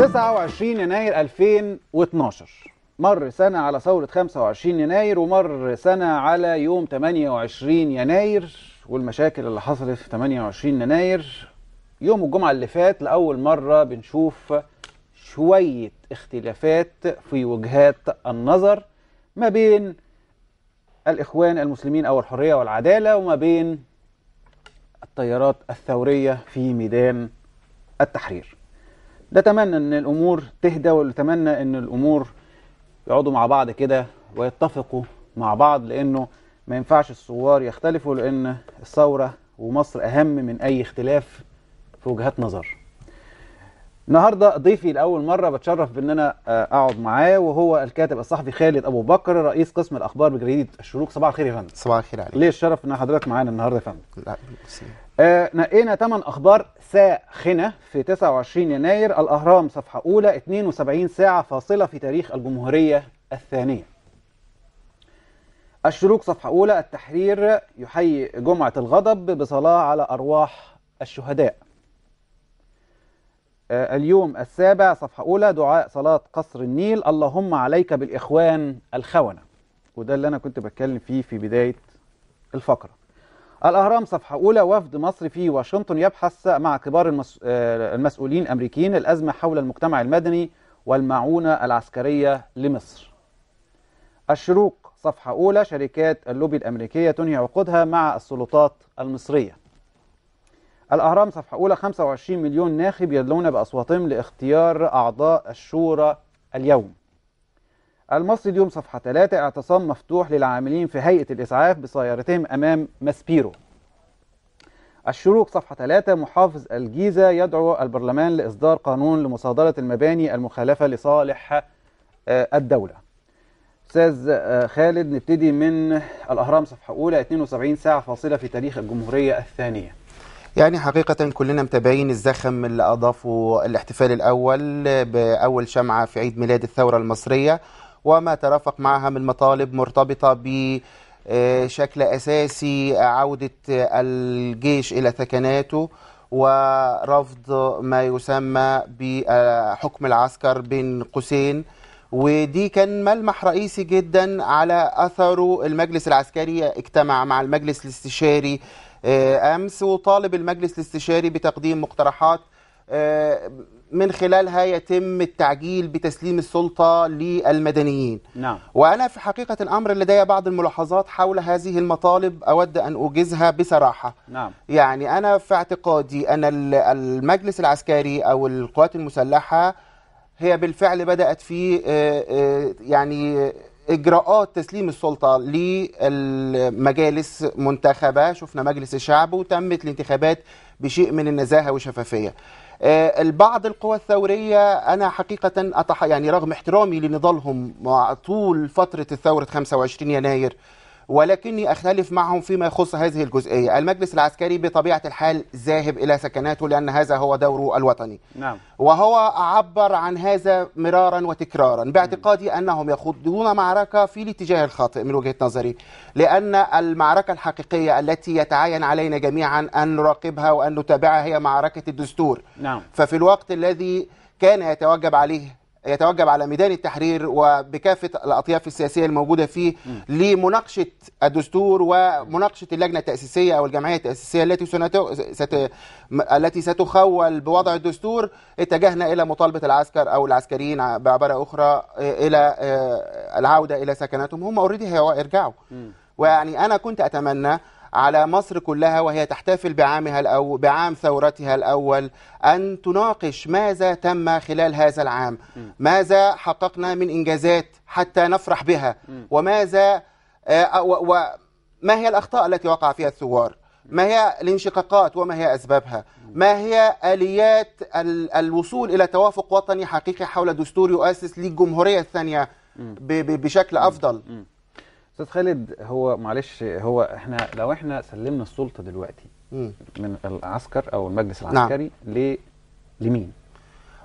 29 يناير 2012 مر سنة على ثورة 25 يناير ومر سنة على يوم 28 يناير والمشاكل اللي حصلت في 28 يناير يوم الجمعة اللي فات لأول مرة بنشوف شوية اختلافات في وجهات النظر ما بين الإخوان المسلمين أو الحرية والعدالة وما بين التيارات الثورية في ميدان التحرير نتمنى ان الامور تهدى ونتمنى ان الامور يقعدوا مع بعض كده ويتفقوا مع بعض لانه ما ينفعش الثوار يختلفوا لان الثوره ومصر اهم من اي اختلاف في وجهات نظر النهارده ضيفي لاول مره بتشرف بان انا آه، اقعد معاه وهو الكاتب الصحفي خالد ابو بكر رئيس قسم الاخبار بجريده الشروق صباح الخير يا فندم صباح الخير عليك ليه الشرف ان حضرتك معانا النهارده يا فندم لا آه نقينا ثمان اخبار ساخنه في 29 يناير الاهرام صفحه اولى 72 ساعه فاصله في تاريخ الجمهوريه الثانيه الشروق صفحه اولى التحرير يحيي جمعه الغضب بصلاه على ارواح الشهداء آه، اليوم السابع صفحة أولى دعاء صلاة قصر النيل اللهم عليك بالإخوان الخونة وده اللي أنا كنت بتكلم فيه في بداية الفقرة الأهرام صفحة أولى وفد مصر في واشنطن يبحث مع كبار المس... آه، المسؤولين الأمريكيين الأزمة حول المجتمع المدني والمعونة العسكرية لمصر الشروق صفحة أولى شركات اللوبي الأمريكية تنهي عقودها مع السلطات المصرية الأهرام صفحة أولى 25 مليون ناخب يدلون بأصواتهم لاختيار أعضاء الشورى اليوم المصري اليوم صفحة 3 اعتصام مفتوح للعاملين في هيئة الإسعاف بسيارتهم أمام ماسبيرو الشروق صفحة 3 محافظ الجيزة يدعو البرلمان لإصدار قانون لمصادرة المباني المخالفة لصالح آه، الدولة أستاذ آه، خالد نبتدي من الأهرام صفحة أولى 72 ساعة فاصلة في تاريخ الجمهورية الثانية يعني حقيقة كلنا متابعين الزخم اللي أضافه الاحتفال الأول بأول شمعة في عيد ميلاد الثورة المصرية وما ترافق معها من مطالب مرتبطة بشكل آه، أساسي عودة الجيش إلى ثكناته ورفض ما يسمى بحكم العسكر بين قوسين ودي كان ملمح رئيسي جدا على أثره المجلس العسكري اجتمع مع المجلس الاستشاري آه، أمس وطالب المجلس الاستشاري بتقديم مقترحات آه، من خلالها يتم التعجيل بتسليم السلطة للمدنيين نعم. وأنا في حقيقة الأمر لدي بعض الملاحظات حول هذه المطالب أود أن أوجزها بصراحة نعم. يعني أنا في اعتقادي أن المجلس العسكري أو القوات المسلحة هي بالفعل بدأت في آه، يعني اجراءات تسليم السلطه لمجالس منتخبه شفنا مجلس الشعب وتمت الانتخابات بشيء من النزاهه والشفافيه آه، البعض القوى الثوريه انا حقيقه أتح... يعني رغم احترامي لنضالهم طول فتره الثوره 25 يناير ولكني أختلف معهم فيما يخص هذه الجزئية المجلس العسكري بطبيعة الحال ذاهب إلى سكناته لأن هذا هو دوره الوطني نعم. وهو عبر عن هذا مرارا وتكرارا باعتقادي أنهم يخوضون معركة في الاتجاه الخاطئ من وجهة نظري لأن المعركة الحقيقية التي يتعين علينا جميعا أن نراقبها وأن نتابعها هي معركة الدستور نعم. ففي الوقت الذي كان يتوجب عليه يتوجب على ميدان التحرير وبكافة الأطياف السياسية الموجودة فيه لمناقشة الدستور ومناقشة اللجنة التأسيسية أو الجمعية التأسيسية التي ست... التي ستخول بوضع الدستور اتجهنا إلى مطالبة العسكر أو العسكريين بعبارة أخرى إلى آه، العودة إلى سكناتهم هم أوريدي هيرجعوا ويعني أنا كنت أتمنى على مصر كلها وهي تحتفل بعامها الأول بعام ثورتها الأول أن تناقش ماذا تم خلال هذا العام ماذا حققنا من إنجازات حتى نفرح بها وماذا آه، وما هي الأخطاء التي وقع فيها الثوار ما هي الانشقاقات وما هي أسبابها ما هي آليات الوصول إلى توافق وطني حقيقي حول دستور يؤسس للجمهورية الثانية بشكل أفضل استاذ خالد هو معلش هو احنا لو احنا سلمنا السلطه دلوقتي م. من العسكر او المجلس نعم. العسكري نعم. ل لمين؟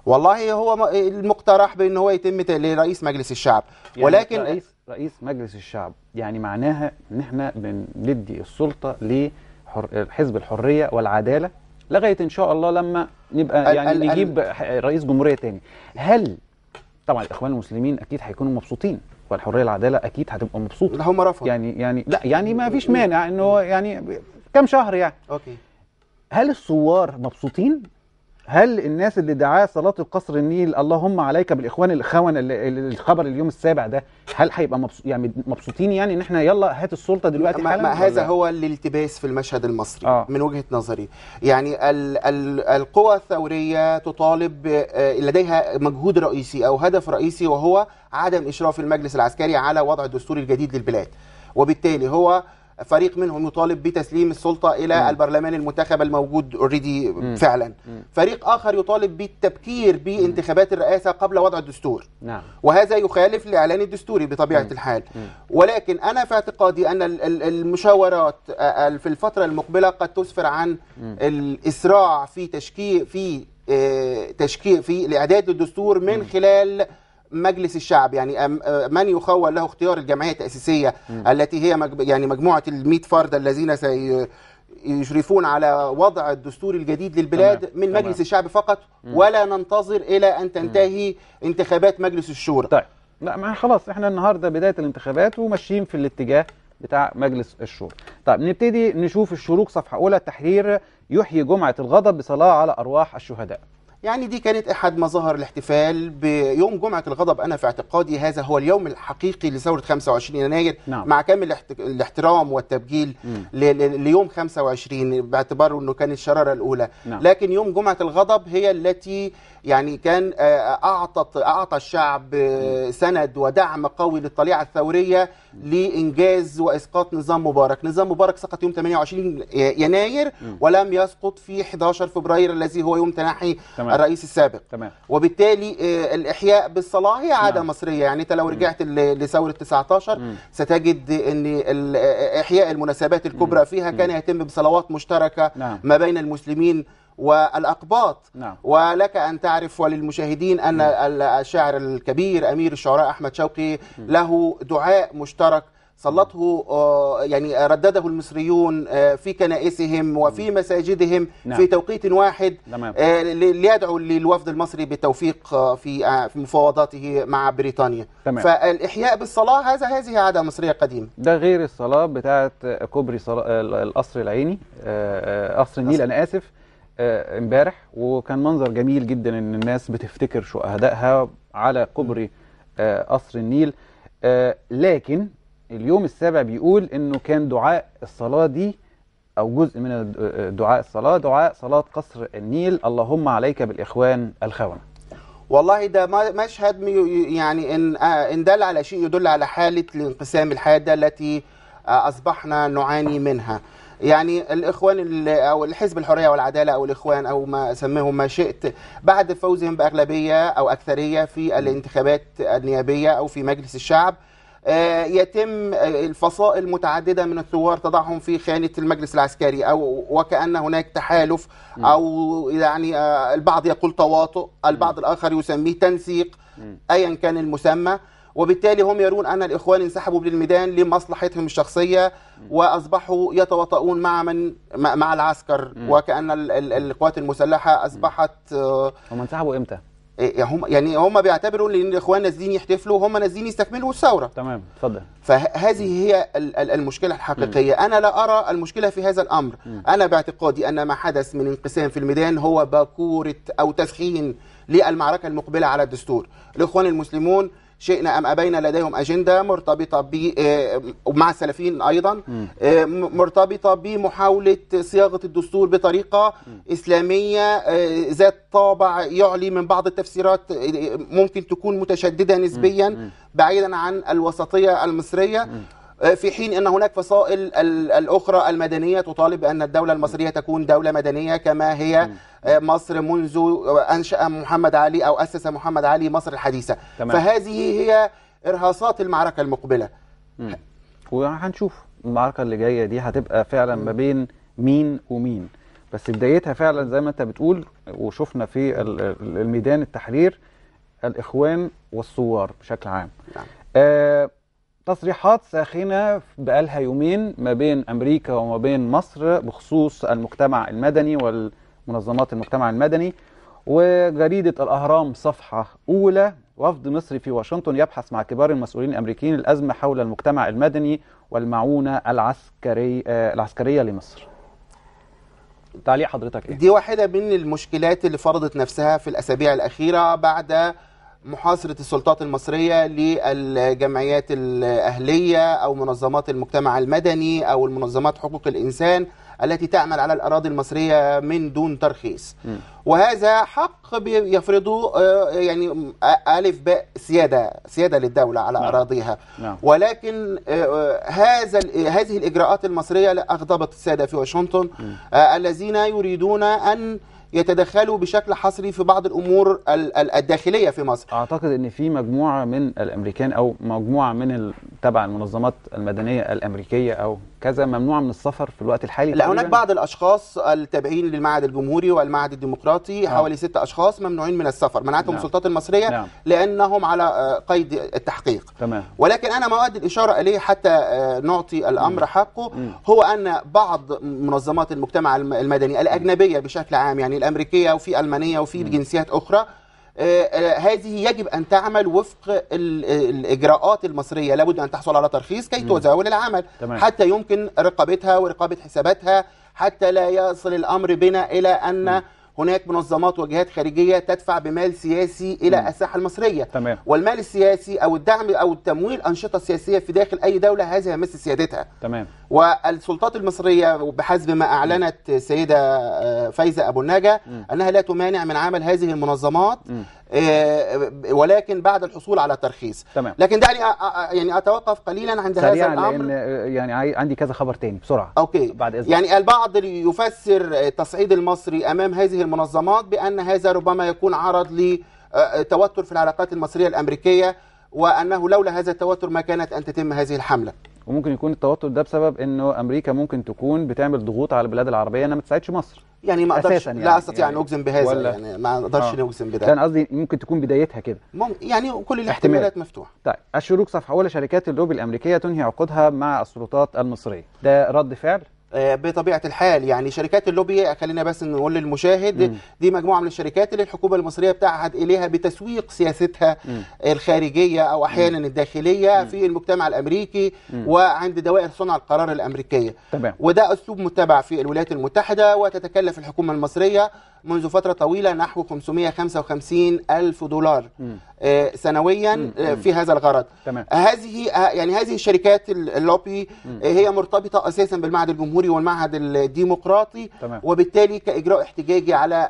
والله هو المقترح بان هو يتم لرئيس مجلس الشعب يعني ولكن رئيس رئيس مجلس الشعب يعني معناها ان احنا بندي السلطه لحزب الحريه والعداله لغايه ان شاء الله لما نبقى يعني نجيب رئيس جمهوريه تاني هل طبعا الاخوان المسلمين اكيد هيكونوا مبسوطين والحريه العداله اكيد هتبقى مبسوطه لا هم رفضوا يعني يعني لا يعني ما فيش مانع انه يعني كام شهر يعني اوكي هل الثوار مبسوطين هل الناس اللي دعاه صلاة القصر النيل اللهم عليك بالإخوان الخونة الخبر اليوم السابع ده هل هيبقى مبسوط يعني مبسوطين يعني إن إحنا يلا هات السلطة دلوقتي ما, ما هذا هو الالتباس في المشهد المصري آه. من وجهة نظري يعني ال ال القوى الثورية تطالب آه، لديها مجهود رئيسي أو هدف رئيسي وهو عدم إشراف المجلس العسكري على وضع الدستور الجديد للبلاد وبالتالي هو فريق منهم يطالب بتسليم السلطه الى م. البرلمان المنتخب الموجود اوريدي فعلا م. فريق اخر يطالب بالتبكير بانتخابات الرئاسه قبل وضع الدستور نعم. وهذا يخالف الاعلان الدستوري بطبيعه م. الحال م. ولكن انا في اعتقادي ان المشاورات في الفتره المقبله قد تسفر عن الاسراع في تشكيل في تشكيل في الاعداد للدستور من خلال مجلس الشعب يعني أه، من يخول له اختيار الجمعيه التاسيسيه م. التي هي يعني مجموعه ال 100 فرد الذين سي يشرفون على وضع الدستور الجديد للبلاد تمام. من مجلس تمام. الشعب فقط م. ولا ننتظر الى ان تنتهي م. انتخابات مجلس الشورى طيب لا ما خلاص احنا النهارده بدايه الانتخابات وماشيين في الاتجاه بتاع مجلس الشورى طيب نبتدي نشوف الشروق صفحه اولى تحرير يحيي جمعه الغضب بصلاه على ارواح الشهداء يعني دي كانت أحد مظاهر الاحتفال بيوم جمعة الغضب أنا في اعتقادي هذا هو اليوم الحقيقي لثورة 25 يناير نعم. مع كامل الاحترام والتبجيل ليوم 25 باعتباره أنه كان الشرارة الأولى نعم. لكن يوم جمعة الغضب هي التي يعني كان آه، أعطت أعطى الشعب آه، سند ودعم قوي للطليعة الثورية لإنجاز وإسقاط نظام مبارك نظام مبارك سقط يوم 28 يناير ولم يسقط في 11 فبراير الذي هو يوم تنحي تمام. الرئيس السابق تمام. وبالتالي آه، الإحياء بالصلاة هي عادة نعم. مصرية يعني أنت لو رجعت لثورة 19 مم. ستجد أن آه، إحياء المناسبات الكبرى مم. فيها كان يتم بصلوات مشتركة نعم. ما بين المسلمين والأقباط نعم. ولك أن تعرف وللمشاهدين أن نعم. الشاعر الكبير أمير الشعراء أحمد شوقي نعم. له دعاء مشترك سلطه آه، يعني ردده المصريون آه، في كنائسهم وفي نعم. مساجدهم نعم. في توقيت واحد آه، ليدعو للوفد المصري بالتوفيق في مفاوضاته مع بريطانيا تمام. فالإحياء بالصلاة هذا هذه عادة مصرية قديمة ده غير الصلاة بتاعة كوبري صلاة القصر العيني قصر النيل أنا آسف آه، امبارح وكان منظر جميل جدا ان الناس بتفتكر شهدائها على كوبري آه، قصر النيل آه، لكن اليوم السابع بيقول انه كان دعاء الصلاه دي او جزء من دعاء الصلاه دعاء صلاه قصر النيل اللهم عليك بالاخوان الخونه والله ده مشهد يعني ان ان دل على شيء يدل على حاله الانقسام الحاده التي اصبحنا نعاني منها يعني الاخوان او الحزب الحريه والعداله او الاخوان او ما سميهم ما شئت بعد فوزهم باغلبيه او اكثريه في الانتخابات النيابيه او في مجلس الشعب آه، يتم الفصائل متعدده من الثوار تضعهم في خانه المجلس العسكري او وكان هناك تحالف او يعني آه، البعض يقول تواطؤ البعض الاخر يسميه تنسيق ايا كان المسمى وبالتالي هم يرون أن الإخوان انسحبوا الميدان لمصلحتهم الشخصية وأصبحوا يتواطؤون مع من مع العسكر وكأن القوات المسلحة أصبحت آه، هم انسحبوا إمتى؟ إيه، إيه، هم يعني هم بيعتبروا ان الاخوان نازلين يحتفلوا وهم نازلين يستكملوا الثوره تمام اتفضل فهذه هي المشكله الحقيقيه مم. انا لا ارى المشكله في هذا الامر مم. انا باعتقادي ان ما حدث من انقسام في الميدان هو باكوره او تسخين للمعركه المقبله على الدستور الاخوان المسلمون شئنا أم أبينا لديهم أجندة مرتبطة ب آه، مع السلفيين أيضا آه، مرتبطة بمحاولة صياغة الدستور بطريقة إسلامية آه، ذات طابع يعلي من بعض التفسيرات ممكن تكون متشددة نسبيا بعيدا عن الوسطية المصرية آه، في حين أن هناك فصائل الأخرى المدنية تطالب بأن الدولة المصرية تكون دولة مدنية كما هي آه، مصر منذ أنشأ محمد علي أو أسس محمد علي مصر الحديثة تمام. فهذه هي إرهاصات المعركة المقبلة وهنشوف المعركة اللي جاية دي هتبقى فعلا ما بين مين ومين بس بدايتها فعلا زي ما انت بتقول وشفنا في الميدان التحرير الإخوان والثوار بشكل عام نعم. آه تصريحات ساخنة بقالها يومين ما بين أمريكا وما بين مصر بخصوص المجتمع المدني والمنظمات المجتمع المدني وجريدة الأهرام صفحة أولى وفد مصري في واشنطن يبحث مع كبار المسؤولين الأمريكيين الأزمة حول المجتمع المدني والمعونة العسكري آه، العسكرية لمصر تعليق حضرتك إيه؟ دي واحدة من المشكلات اللي فرضت نفسها في الأسابيع الأخيرة بعد محاصرة السلطات المصرية للجمعيات الأهلية أو منظمات المجتمع المدني أو المنظمات حقوق الإنسان التي تعمل على الأراضي المصرية من دون ترخيص وهذا حق يفرضه آه، يعني آه، ألف باء سيادة سيادة للدولة على نعم. أراضيها نعم. ولكن آه، هذا هذه الإجراءات المصرية أغضبت السادة في واشنطن الذين يريدون أن يتدخلوا بشكل حصري في بعض الامور الداخليه في مصر اعتقد ان في مجموعه من الامريكان او مجموعه من تبع المنظمات المدنيه الامريكيه او كذا ممنوعه من السفر في الوقت الحالي لا هناك بعض الاشخاص التابعين للمعهد الجمهوري والمعهد الديمقراطي آه. حوالي ست اشخاص ممنوعين من السفر منعتهم نعم. السلطات المصريه نعم. لانهم على آه، قيد التحقيق تمام. ولكن انا ما اؤدي الاشاره اليه حتى آه، نعطي الامر م. حقه م. هو ان بعض منظمات المجتمع المدني الاجنبيه بشكل عام يعني الامريكيه وفي المانيه وفي جنسيات اخرى آه، آه، هذه يجب أن تعمل وفق الإجراءات المصرية لابد أن تحصل على ترخيص كي تزاول العمل تمام. حتى يمكن رقابتها ورقابة حساباتها حتى لا يصل الأمر بنا إلى أن مم. هناك منظمات وجهات خارجيه تدفع بمال سياسي الى م. الساحه المصريه تمام. والمال السياسي او الدعم او التمويل انشطه سياسيه في داخل اي دوله هذا يمس سيادتها تمام والسلطات المصريه بحسب ما اعلنت السيده آه، فايزه ابو النجا انها لا تمانع من عمل هذه المنظمات م. آه، آه، ولكن بعد الحصول على ترخيص تمام. لكن دعني يعني اتوقف قليلا عند هذا الامر لأن آه، يعني عندي كذا خبر تاني بسرعه اوكي بعد إذن. يعني البعض يفسر التصعيد المصري امام هذه المنظمات بان هذا ربما يكون عرض لتوتر في العلاقات المصريه الامريكيه وانه لولا هذا التوتر ما كانت ان تتم هذه الحمله وممكن يكون التوتر ده بسبب انه امريكا ممكن تكون بتعمل ضغوط على البلاد العربيه انها ما تساعدش مصر يعني ما اقدرش يعني لا استطيع يعني ان اجزم بهذا ولا يعني ما اقدرش آه. اجزم بده انا قصدي ممكن تكون بدايتها كده يعني كل الاحتمالات مفتوحه طيب الشروق صفحه اولى شركات اللوبي الامريكيه تنهي عقودها مع السلطات المصريه ده رد فعل آه، بطبيعه الحال يعني شركات اللوبي خلينا بس نقول للمشاهد دي مجموعه من الشركات اللي الحكومه المصريه بتعهد اليها بتسويق سياستها الخارجيه او احيانا الداخليه في المجتمع الامريكي وعند دوائر صنع القرار الامريكيه وده اسلوب متبع في الولايات المتحده وتتكلف الحكومه المصريه منذ فترة طويلة نحو 555 ألف دولار آه، سنويا آه، في هذا الغرض تمام. هذه آه، يعني هذه الشركات اللوبي هي مرتبطة أساسا بالمعهد الجمهوري والمعهد الديمقراطي تمام. وبالتالي كإجراء احتجاجي على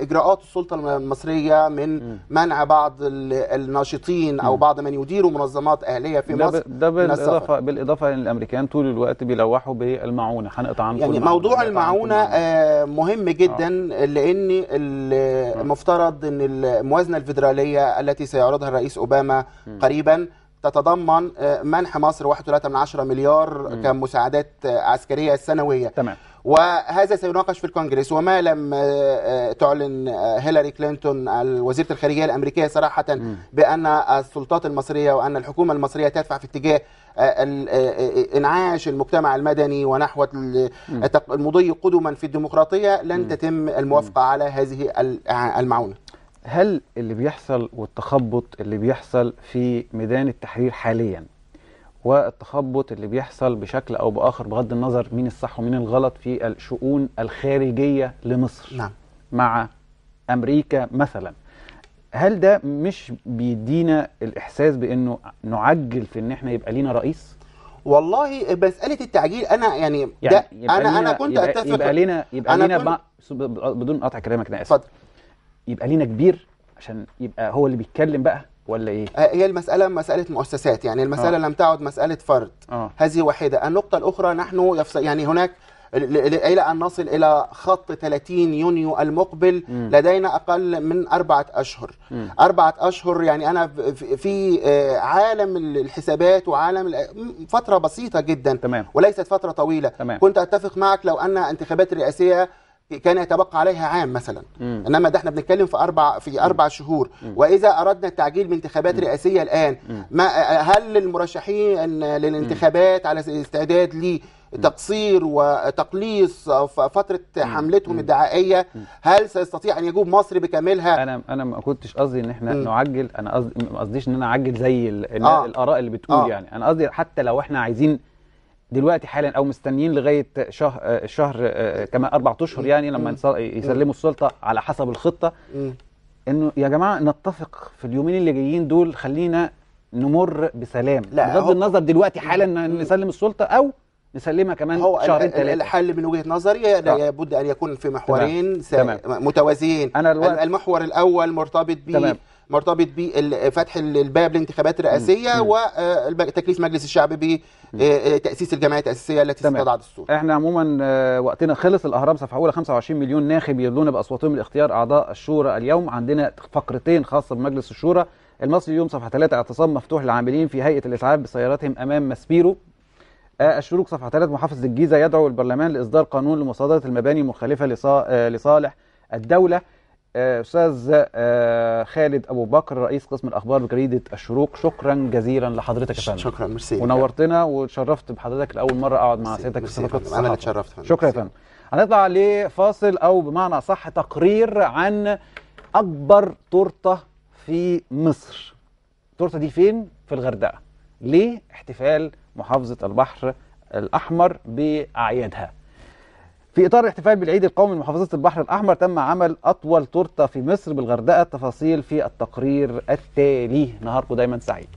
إجراءات السلطة المصرية من منع بعض الناشطين أو بعض من يديروا منظمات أهلية في مصر ده بالإضافة, بالإضافة الأمريكان طول الوقت بيلوحوا بالمعونة هنقطع عنكم يعني موضوع المعونة مهم جدا لأن ان المفترض ان الموازنه الفيدراليه التي سيعرضها الرئيس اوباما قريبا تتضمن آه، منح مصر 1.3 مليار كمساعدات آه، عسكريه سنويه تمام وهذا سيناقش في الكونجرس وما لم آه، آه، تعلن آه، هيلاري كلينتون وزيره الخارجيه الامريكيه صراحه بان السلطات المصريه وان الحكومه المصريه تدفع في اتجاه انعاش المجتمع المدني ونحو المضي قدما في الديمقراطيه لن تتم الموافقه على هذه المعونه. هل اللي بيحصل والتخبط اللي بيحصل في ميدان التحرير حاليا والتخبط اللي بيحصل بشكل أو بآخر بغض النظر مين الصح ومين الغلط في الشؤون الخارجية لمصر نعم. مع أمريكا مثلا هل ده مش بيدينا الإحساس بأنه نعجل في أن احنا يبقى لينا رئيس؟ والله مساله التعجيل انا يعني, يعني ده يبقى انا انا كنت يبقى اتفق يبقى لينا يبقى لينا كنت... بدون قطع كلامك انا اسف اتفضل يبقى لينا كبير عشان يبقى هو اللي بيتكلم بقى ولا ايه آه، هي المساله مساله مؤسسات يعني المساله آه. لم تعد مساله فرد آه. هذه واحده النقطه الاخرى نحن يفس... يعني هناك الى ان نصل الى خط 30 يونيو المقبل م. لدينا اقل من اربعه اشهر م. اربعه اشهر يعني انا في آه، عالم الحسابات وعالم فتره بسيطه جدا تمام. وليست فتره طويله تمام. كنت اتفق معك لو ان انتخابات رئاسيه كان يتبقى عليها عام مثلا مم. انما ده احنا بنتكلم في اربع في اربع شهور مم. واذا اردنا التعجيل بانتخابات رئاسيه الان ما هل المرشحين للانتخابات على استعداد لتقصير تقصير وتقليص فتره حملتهم الدعائيه هل سيستطيع ان يجوب مصر بكاملها انا انا ما كنتش قصدي ان احنا مم. نعجل انا قصدي ما قصديش ان انا اعجل زي آه. الاراء اللي بتقول آه. يعني انا قصدي حتى لو احنا عايزين دلوقتي حالا او مستنيين لغايه شهر شهر كمان اربع اشهر يعني لما يسلموا السلطه على حسب الخطه انه يا جماعه نتفق في اليومين اللي جايين دول خلينا نمر بسلام بغض النظر دلوقتي حالا نسلم السلطه او نسلمها كمان هو شهرين ثلاثه الحل من وجهه نظري لابد ان يكون في محورين تمام. تمام. متوازيين أنا الوقت المحور الاول مرتبط ب مرتبط بفتح الباب للانتخابات الرئاسيه وتكليف مجلس الشعب بتاسيس آه، آه، الجمعيه الاساسيه التي استطاعت الصوت احنا عموما آه، وقتنا خلص الاهرام صفحه اولى 25 مليون ناخب يدلون باصواتهم لاختيار اعضاء الشورى اليوم عندنا فقرتين خاصه بمجلس الشورى المصري اليوم صفحه 3 اعتصام مفتوح للعاملين في هيئه الاسعاف بسياراتهم امام مسبيرو الشروق صفحه 3 محافظ الجيزه يدعو البرلمان لاصدار قانون لمصادره المباني المخالفه لصالح الدوله استاذ آه، خالد ابو بكر رئيس قسم الاخبار بجريده الشروق شكرا جزيلا لحضرتك يا فندم شكرا ميرسي ونورتنا وتشرفت بحضرتك لاول مره اقعد مع سيادتك في صداقه انا اللي اتشرفت شكرا يا فندم هنطلع لفاصل او بمعنى صح تقرير عن اكبر تورته في مصر التورته دي فين في الغردقه ليه احتفال محافظه البحر الاحمر باعيادها في إطار الاحتفال بالعيد القومي لمحافظة البحر الأحمر تم عمل أطول تورتة في مصر بالغردقة التفاصيل في التقرير التالي نهاركم دايما سعيد